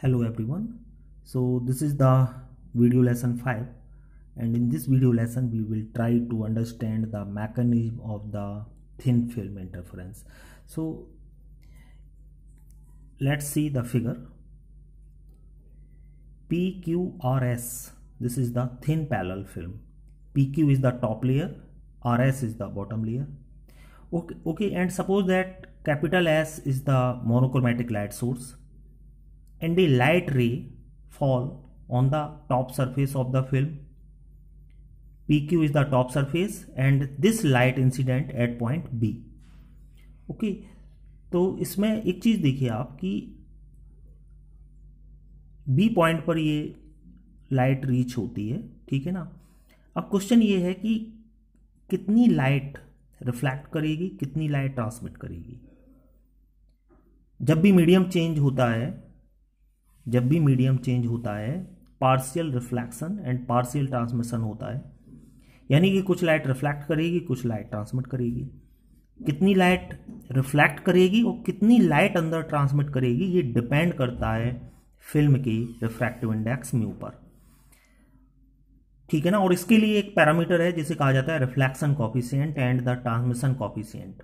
hello everyone so this is the video lesson 5 and in this video lesson we will try to understand the mechanism of the thin film interference so let's see the figure PQRS this is the thin parallel film PQ is the top layer RS is the bottom layer okay okay and suppose that capital S is the monochromatic light source and the light ray fall on the top surface of the film. PQ is the top surface and this light incident at point B. okay, तो इसमें एक चीज़ देखिए आप कि B point पर ये light reach होती है ठीक है ना अब क्वेश्चन ये है कि कितनी लाइट रिफ्लैक्ट करेगी कितनी लाइट ट्रांसमिट करेगी जब भी मीडियम चेंज होता है जब भी मीडियम चेंज होता है partial reflection and partial transmission होता है यानी कि कुछ लाइट रिफ्लैक्ट करेगी कुछ लाइट ट्रांसमिट करेगी कितनी लाइट रिफ्लैक्ट करेगी और कितनी लाइट अंदर ट्रांसमिट करेगी ये डिपेंड करता है फिल्म की रिफ्रैक्टिव इंडेक्स में ऊपर ठीक है ना और इसके लिए एक पैरामीटर है जिसे कहा जाता है reflection coefficient and the transmission coefficient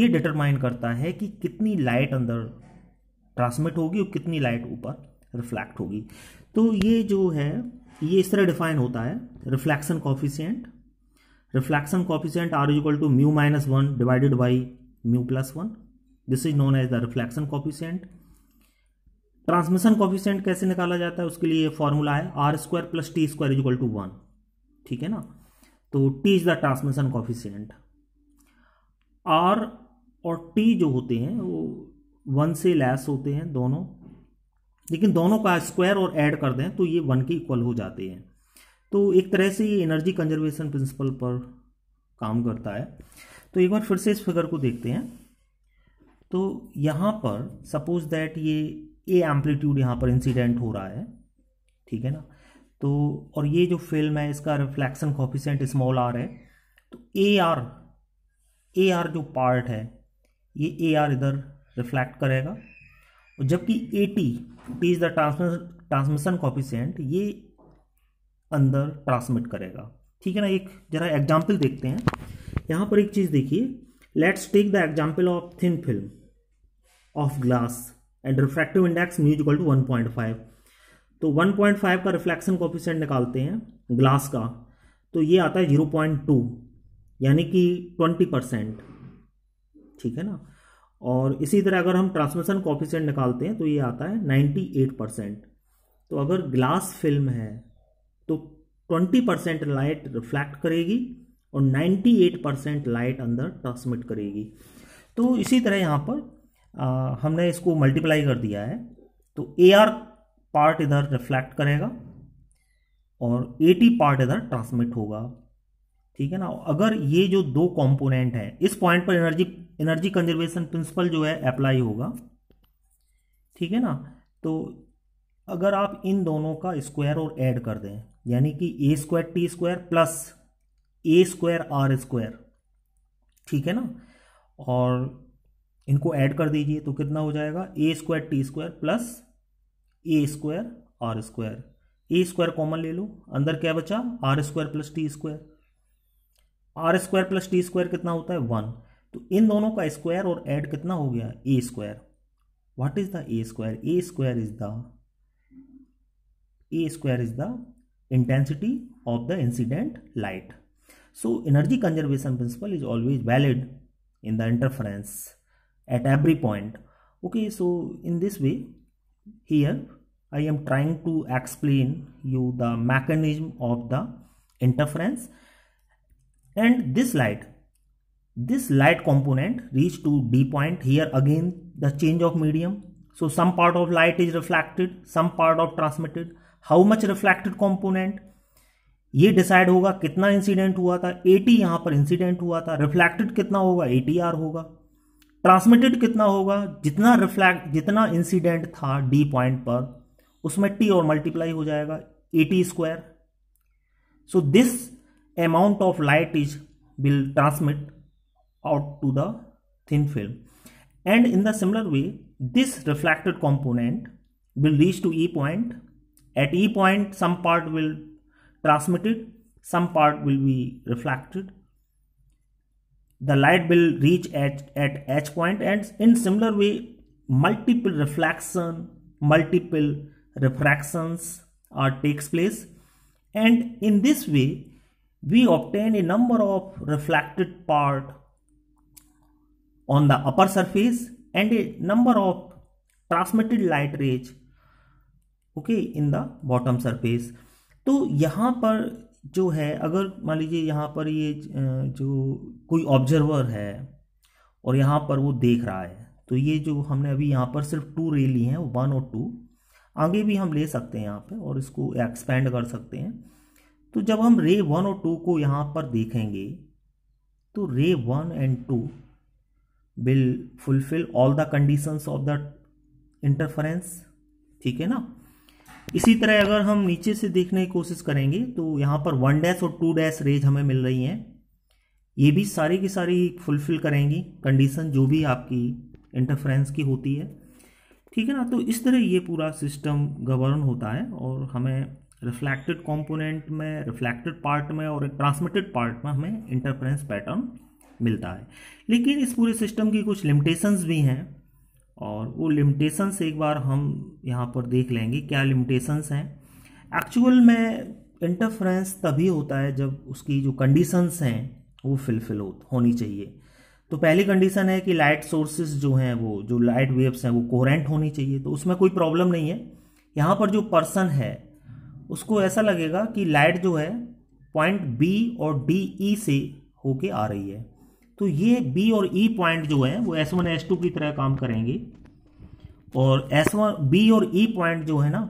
ये डिटरमाइन करता है कि कितनी लाइट अंदर ट्रांसमिट होगी और कितनी लाइट ऊपर रिफ्लैक्ट होगी तो ये जो है ये इस तरह डिफाइन होता है reflection coefficient reflection coefficient R equal to mu minus one divided by mu plus one this is known as the reflection coefficient transmission coefficient कैसे निकाला जाता है उसके लिए फॉर्मूला है R square plus T square equal to one ठीक है ना तो T is the transmission coefficient R और टी जो होते हैं वो वन से लेस होते हैं दोनों लेकिन दोनों का स्क्वायर और ऐड कर दें तो ये वन के इक्वल हो जाते हैं तो एक तरह से ये एनर्जी कंजर्वेशन प्रिंसिपल पर काम करता है तो एक बार फिर से इस फिगर को देखते हैं तो यहाँ पर सपोज दैट ये ए एम्पलीट्यूड यहाँ पर इंसिडेंट हो रहा है ठीक है ना तो और ये जो फिल्म है इसका रिफ्लेक्शन कॉफिशेंट स्मॉल आर है तो ए आर ए आर जो पार्ट है ये ए आर इधर रिफ्लैक्ट करेगा और जबकि A T T is the transmission coefficient ये अंदर ट्रांसमिट करेगा ठीक है ना एक जरा एग्जाम्पल देखते हैं यहाँ पर एक चीज़ देखिए let's take the example of thin film of glass and refractive index mu is equal to one point five तो 1.5 का रिफ्लेक्शन कॉफिशेंट निकालते हैं ग्लास का तो ये आता है 0.2 यानी कि 20 परसेंट ठीक है ना और इसी तरह अगर हम ट्रांसमिशन कॉफिशेंट निकालते हैं तो ये आता है 98 परसेंट तो अगर ग्लास फिल्म है तो 20 परसेंट लाइट रिफ्लैक्ट करेगी और 98 परसेंट लाइट अंदर ट्रांसमिट करेगी तो इसी तरह यहाँ पर आ, हमने इसको मल्टीप्लाई कर दिया है तो ए पार्ट इधर रिफ्लैक्ट करेगा और 80 पार्ट इधर ट्रांसमिट होगा ठीक है ना अगर ये जो दो कंपोनेंट है इस पॉइंट पर एनर्जी एनर्जी कंजर्वेशन प्रिंसिपल जो है अप्लाई होगा ठीक है ना तो अगर आप इन दोनों का स्क्वायर और ऐड कर दें यानी कि A square T square plus A square R square ठीक है ना और इनको ऐड कर दीजिए तो कितना हो जाएगा A square T square plus A square R square A square common ले लो अंदर क्या बचा R square plus T square R square plus T square कितना होता है वन तो इन दोनों का स्क्वायर और एड कितना हो गया A square what is the A square A square is the A square is the intensity of the incident light so energy conservation principle is always valid in the interference at every point okay so in this way here I am trying to explain you the mechanism of the interference and this light this light component reach to d point here again the change of medium so some part of light is reflected some part of transmitted how much reflected component ये decide होगा कितना incident हुआ था 80 यहां पर incident हुआ था reflected कितना होगा 80 आर होगा ट्रांसमिटेड कितना होगा जितना रिफ्लेक्ट जितना इंसिडेंट था डी पॉइंट पर उसमें टी और मल्टीप्लाई हो जाएगा A T square so this amount of light is will transmit out to the thin film and in the similar way this reflected component will reach to e point at e point some part will transmitted some part will be reflected the light will reach at, at h point and in similar way multiple reflection multiple refractions are takes place and in this way we obtain a number of reflected part on the upper surface and a number of transmitted light rays okay in the bottom surface तो यहाँ पर जो है अगर मान लीजिए यहाँ पर ये जो कोई ऑब्जर्वर है और यहाँ पर वो देख रहा है तो ये जो हमने अभी यहाँ पर सिर्फ टू रे ली हैं वन और टू आगे भी हम ले सकते हैं यहाँ पे और इसको एक्सपेंड कर सकते हैं तो जब हम रे वन और टू को यहाँ पर देखेंगे तो ray one and two will fulfil all the conditions of the interference ठीक है ना इसी तरह अगर हम नीचे से देखने की कोशिश करेंगे तो यहाँ पर वन डैश और टू डैश रेज हमें मिल रही हैं ये भी सारी की सारी फुलफिल करेंगी कंडीशन जो भी आपकी इंटरफ्रेंस की होती है ठीक है ना तो इस तरह ये पूरा सिस्टम गवर्न होता है और हमें रिफ्लेक्टेड कंपोनेंट में रिफ्लेक्टेड पार्ट में और एक ट्रांसमिटेड पार्ट में हमें इंटरफ्रेंस पैटर्न मिलता है लेकिन इस पूरे सिस्टम की कुछ लिमिटेशंस भी हैं और वो लिमिटेशंस एक बार हम यहाँ पर देख लेंगे क्या लिमिटेशंस हैं एक्चुअल में इंटरफ्रेंस तभी होता है जब उसकी जो कंडीशंस हैं वो फिलफिल हो होनी चाहिए तो पहली कंडीशन है कि लाइट सोर्सेज जो हैं वो जो लाइट वेव्स हैं वो कोरेंट होनी चाहिए तो उसमें कोई प्रॉब्लम नहीं है यहाँ पर जो पर्सन है उसको ऐसा लगेगा कि लाइट जो है पॉइंट बी और डी ई से होके आ रही है तो ये बी और ई e पॉइंट जो है वो एस वन एस टू की तरह काम करेंगे और एस वन बी और ई e पॉइंट जो है ना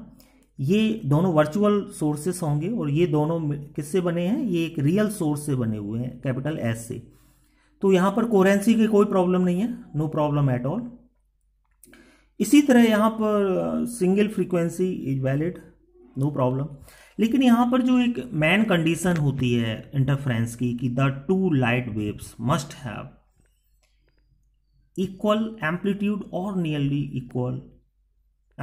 ये दोनों वर्चुअल सोर्सेस होंगे और ये दोनों किससे बने हैं ये एक रियल सोर्स से बने हुए हैं कैपिटल एस से तो यहाँ पर कोरेंसी की कोई प्रॉब्लम नहीं है नो प्रॉब्लम एट ऑल इसी तरह यहाँ पर single frequency is valid no problem लेकिन यहाँ पर जो एक मैन कंडीशन होती है इंटरफ्रेंस की कि the two light waves must have equal amplitude और नियरली इक्वल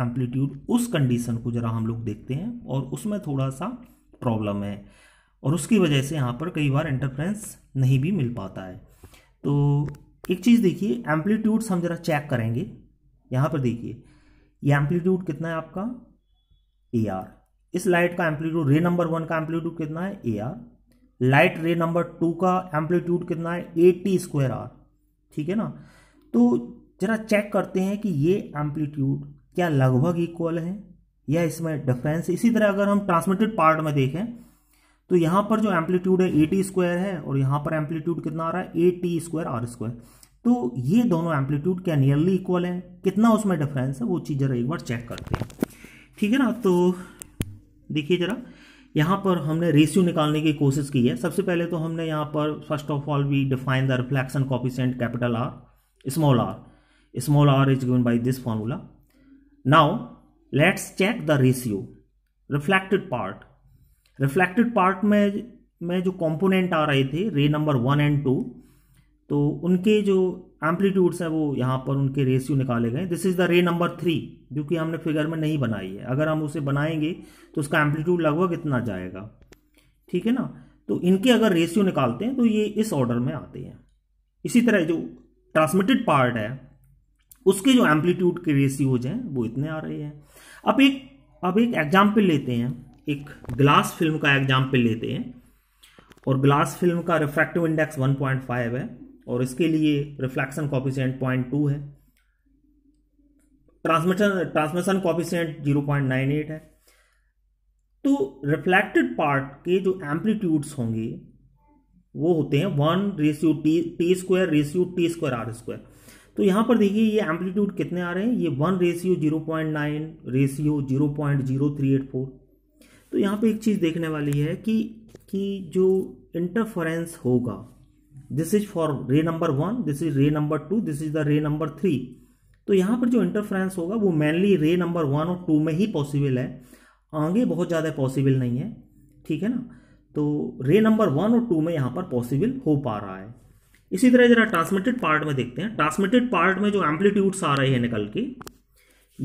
एम्पलीट्यूड उस कंडीशन को ज़रा हम लोग देखते हैं और उसमें थोड़ा सा प्रॉब्लम है और उसकी वजह से यहाँ पर कई बार इंटरफ्रेंस नहीं भी मिल पाता है तो एक चीज़ देखिए एम्पलीट्यूड्स हम ज़रा चेक करेंगे यहाँ पर देखिए ये एम्पलीट्यूड कितना है आपका ए आर इस लाइट का एम्पलीट्यूड रे नंबर वन का एम्पलीट्यूड कितना है A R light ray number two का एम्पलीट्यूड कितना है ए टी स्क्वायर आर ठीक है ना तो जरा चेक करते हैं कि ये एम्पलीट्यूड क्या लगभग इक्वल है या इसमें डिफरेंस इसी तरह अगर हम ट्रांसमिटेड पार्ट में देखें तो यहाँ पर जो एम्पलीट्यूड है ए टी स्क्वायर है और यहाँ पर एम्पलीट्यूड कितना आ रहा है A T square R square तो ये दोनों एम्पलीट्यूड क्या नियरली इक्वल है कितना उसमें डिफरेंस है वो चीज़ जरा एक बार चेक करते हैं ठीक है ना तो देखिए जरा यहाँ पर हमने रेशियो निकालने की कोशिश की है सबसे पहले तो हमने यहाँ पर first of all we define the reflection coefficient capital R small R small R is given by this formula now let's check the ratio reflected part reflected part में में जो कंपोनेंट आ रहे थे रे नंबर वन एंड टू तो उनके जो amplitudes हैं वो यहाँ पर उनके रेशियो निकाले गए this is the ray number three जो कि हमने फिगर में नहीं बनाई है अगर हम उसे बनाएंगे तो उसका एम्पलीट्यूड लगभग इतना जाएगा ठीक है ना तो इनके अगर रेशियो निकालते हैं तो ये इस ऑर्डर में आते हैं इसी तरह जो ट्रांसमिटेड पार्ट है उसके जो एम्पलीट्यूड के रेशियोज हैं वो इतने आ रहे हैं अब एक अब एक एग्जाम्पल लेते हैं एक ग्लास फिल्म का एग्जाम्पल लेते हैं और ग्लास फिल्म का रिफ्रैक्टिव इंडेक्स 1.5 है और इसके लिए रिफ्लैक्शन कॉपिशेंट पॉइंट टू है transmission transmission coefficient zero point nine eight है तो रिफ्लेक्टेड पार्ट के जो एम्पलीट्यूड्स होंगे वो होते हैं one ratio T T square ratio T square R square तो यहाँ पर देखिए ये एम्पलीट्यूड कितने आ रहे हैं ये one ratio zero point nine ratio zero point zero three eight four तो यहाँ पे एक चीज़ देखने वाली है कि कि जो इंटरफरेंस होगा this is for ray number one this is ray number two this is the ray number three तो यहाँ पर जो इंटरफ्रेंस होगा वो मेनली रे नंबर वन और टू में ही पॉसिबल है आगे बहुत ज़्यादा पॉसिबल नहीं है ठीक है ना तो रे नंबर वन और टू में यहाँ पर पॉसिबल हो पा रहा है इसी तरह जरा ट्रांसमिटेड पार्ट में देखते हैं ट्रांसमिटेड पार्ट में जो एम्पलीट्यूड्स आ रहे हैं निकल के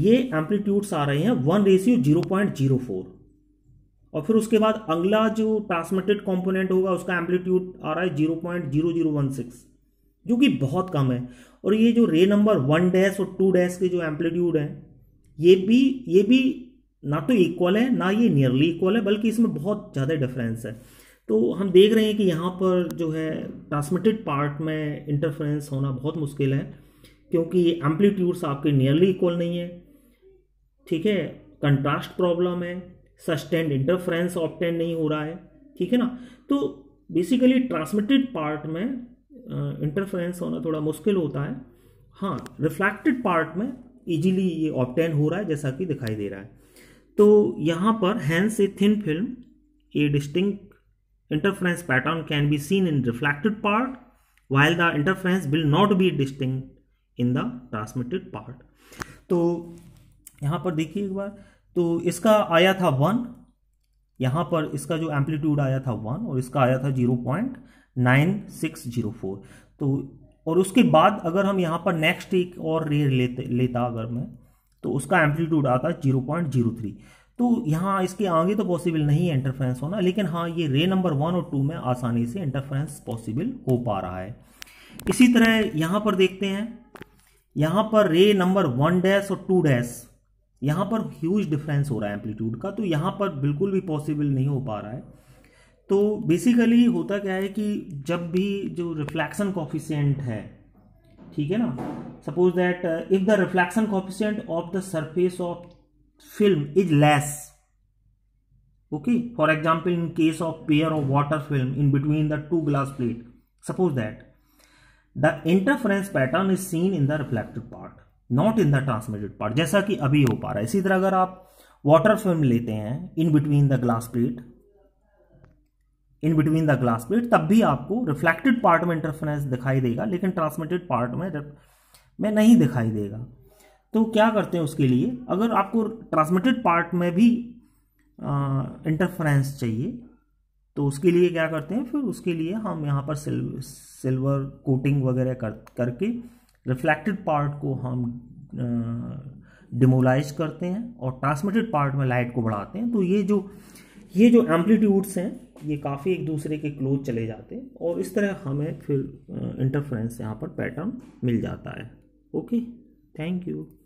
ये एम्पलीट्यूड्स आ रहे हैं one ratio zero point zero four और फिर उसके बाद अगला जो ट्रांसमिटेड कंपोनेंट होगा उसका एम्पलीट्यूड आ रहा है zero point zero zero one six जो कि बहुत कम है और ये जो रे नंबर वन डैश और टू डैश के जो एम्पलीट्यूड हैं ये भी ये भी ना तो इक्वल है ना ये नियरली इक्वल है बल्कि इसमें बहुत ज़्यादा डिफरेंस है तो हम देख रहे हैं कि यहाँ पर जो है ट्रांसमिटेड पार्ट में इंटरफेरेंस होना बहुत मुश्किल है क्योंकि एम्पलीट्यूड्स आपके नियरली इक्वल नहीं है ठीक है कंट्रास्ट प्रॉब्लम है सस्टेंड इंटरफ्रेंस ऑप्टेन नहीं हो रहा है ठीक है ना तो बेसिकली ट्रांसमिटेड पार्ट में इंटरफ्रेंस uh, होना थोड़ा मुश्किल होता है हाँ रिफ्लेक्टेड पार्ट में इजीली ये ऑप्टेन हो रहा है जैसा कि दिखाई दे रहा है तो यहाँ पर hence a thin film a distinct interference pattern can be seen in reflected part while the interference will not be distinct in the transmitted part तो यहाँ पर देखिए एक बार तो इसका आया था वन यहाँ पर इसका जो एम्पलीट्यूड आया था वन और इसका आया था zero point nine six zero four तो और उसके बाद अगर हम यहाँ पर नेक्स्ट एक और रेयर लेते लेता अगर मैं तो उसका एम्पलीट्यूड आता जीरो पॉइंट जीरो थ्री तो यहाँ इसके आगे तो पॉसिबल नहीं है इंटरफ्रेंस होना लेकिन हाँ ये रे नंबर वन और टू में आसानी से इंटरफ्रेंस पॉसिबल हो पा रहा है इसी तरह यहाँ पर देखते हैं यहाँ पर रे नंबर वन डैश और टू डैश यहां पर ह्यूज डिफरेंस हो रहा है एम्पलीट्यूड का तो यहां पर बिल्कुल भी पॉसिबल नहीं हो पा रहा है तो बेसिकली होता क्या है कि जब भी जो रिफ्लैक्शन कॉफिशियंट है ठीक है ना suppose that if the reflection coefficient of the surface of film is less okay for example in case of pair of water film in between the two glass plate suppose that the interference pattern is seen in the reflected part not in the transmitted part जैसा कि अभी हो पा रहा है इसी तरह अगर आप वाटर फिल्म लेते हैं in between the glass plate in between the glass plate तब भी आपको रिफ्लेक्टेड पार्ट में इंटरफेरेंस दिखाई देगा लेकिन ट्रांसमिटेड पार्ट में में नहीं दिखाई देगा तो क्या करते हैं उसके लिए अगर आपको ट्रांसमिटेड पार्ट में भी इंटरफेरेंस चाहिए तो उसके लिए क्या करते हैं फिर उसके लिए हम यहाँ पर सिल्वर कोटिंग वगैरह कर करके रिफ्लेक्टेड पार्ट को हम डिमोलाइज करते हैं और ट्रांसमिटेड पार्ट में लाइट को बढ़ाते हैं तो ये जो ये जो एम्पलीट्यूड्स हैं ये काफ़ी एक दूसरे के क्लोज चले जाते हैं और इस तरह हमें फिर इंटरफ्रेंस यहाँ पर पैटर्न मिल जाता है ओके थैंक यू